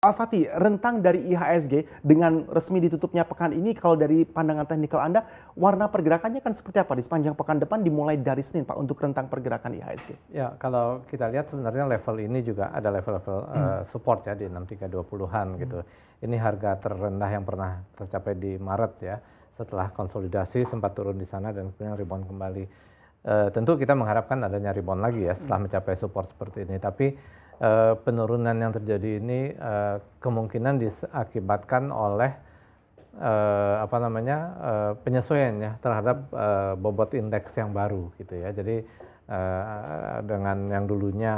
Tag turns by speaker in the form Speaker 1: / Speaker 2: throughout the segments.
Speaker 1: Al Fatih, rentang dari IHSG dengan resmi ditutupnya pekan ini kalau dari pandangan teknikal Anda, warna pergerakannya kan seperti apa di sepanjang pekan depan dimulai dari Senin Pak untuk rentang pergerakan IHSG?
Speaker 2: Ya, kalau kita lihat sebenarnya level ini juga ada level-level uh, support ya di 6320-an hmm. gitu. Ini harga terendah yang pernah tercapai di Maret ya. Setelah konsolidasi sempat turun di sana dan kemudian rebound kembali. Eh, tentu kita mengharapkan adanya rebound lagi ya setelah hmm. mencapai support seperti ini. Tapi uh, penurunan yang terjadi ini uh, kemungkinan diakibatkan oleh uh, apa namanya uh, penyesuaian ya terhadap uh, bobot indeks yang baru gitu ya. Jadi dengan yang dulunya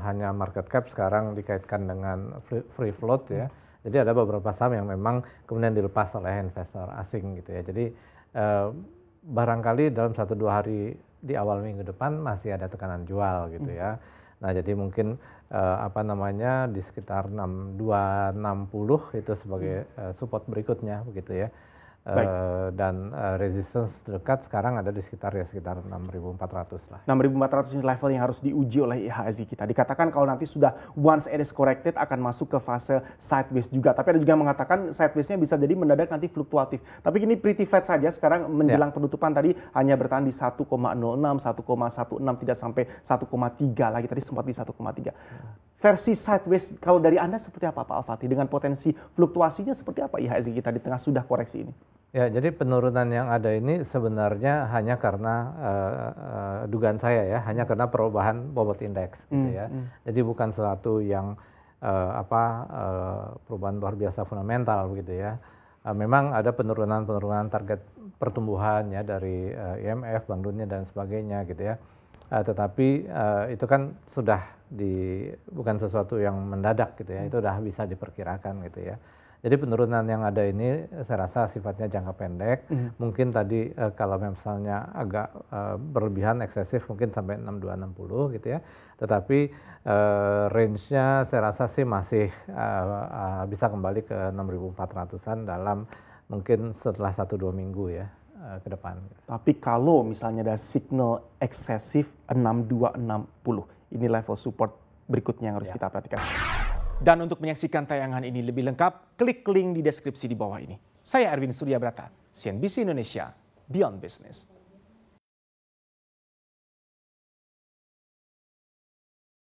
Speaker 2: hanya market cap sekarang dikaitkan dengan free, float ya. Hmm. Jadi ada beberapa saham yang memang kemudian dilepas oleh investor asing gitu ya. Jadi barangkali dalam satu dua hari di awal minggu depan masih ada tekanan jual gitu hmm. ya. Nah, jadi mungkin uh, apa namanya di sekitar 6260 itu sebagai uh, support berikutnya begitu ya. Eh, dan uh, resistance terdekat sekarang ada di sekitar ya sekitar 6.400 lah.
Speaker 1: 6.400 ini level yang harus diuji oleh IHSG kita. Dikatakan kalau nanti sudah once it is corrected akan masuk ke fase sideways juga. Tapi ada juga yang mengatakan sidewaysnya bisa jadi mendadak nanti fluktuatif. Tapi ini pretty flat saja sekarang ya. menjelang yeah. penutupan tadi hanya bertahan di 1,06, 1,16 tidak sampai 1,3 lagi tadi sempat di 1,3 versi sideways kalau dari Anda seperti apa Pak Al-Fatih? Dengan potensi fluktuasinya seperti apa IHSG ya, kita di tengah sudah koreksi ini?
Speaker 2: Ya, jadi penurunan yang ada ini sebenarnya hanya karena uh, uh, dugaan saya ya, hanya hmm. karena perubahan bobot indeks gitu hmm, ya. Mm, Jadi bukan sesuatu yang uh, apa uh, perubahan luar biasa fundamental gitu ya. Uh, memang ada penurunan-penurunan target pertumbuhan ya dari uh, IMF, Bank Dunia dan sebagainya gitu ya. Uh, tetapi uh, itu kan sudah di bukan sesuatu yang mendadak gitu ya, hmm. itu sudah bisa diperkirakan gitu ya. Jadi penurunan yang ada ini saya rasa sifatnya jangka pendek. Hmm. Mungkin tadi uh, kalau misalnya agak uh, berlebihan eksesif mungkin sampai 6260 gitu ya. Tetapi uh, range-nya saya rasa sih masih uh, uh, bisa kembali ke 6400-an dalam mungkin setelah 1 2 minggu ya.
Speaker 1: Eh, ke depan. Gitu. Tapi kalau misalnya ada signal eksesif 6260, ini level support berikutnya yang harus ya. kita perhatikan. Dan untuk menyaksikan tayangan ini lebih lengkap, klik link di deskripsi di bawah ini. Saya Erwin Surya Brata, CNBC Indonesia, Beyond Business.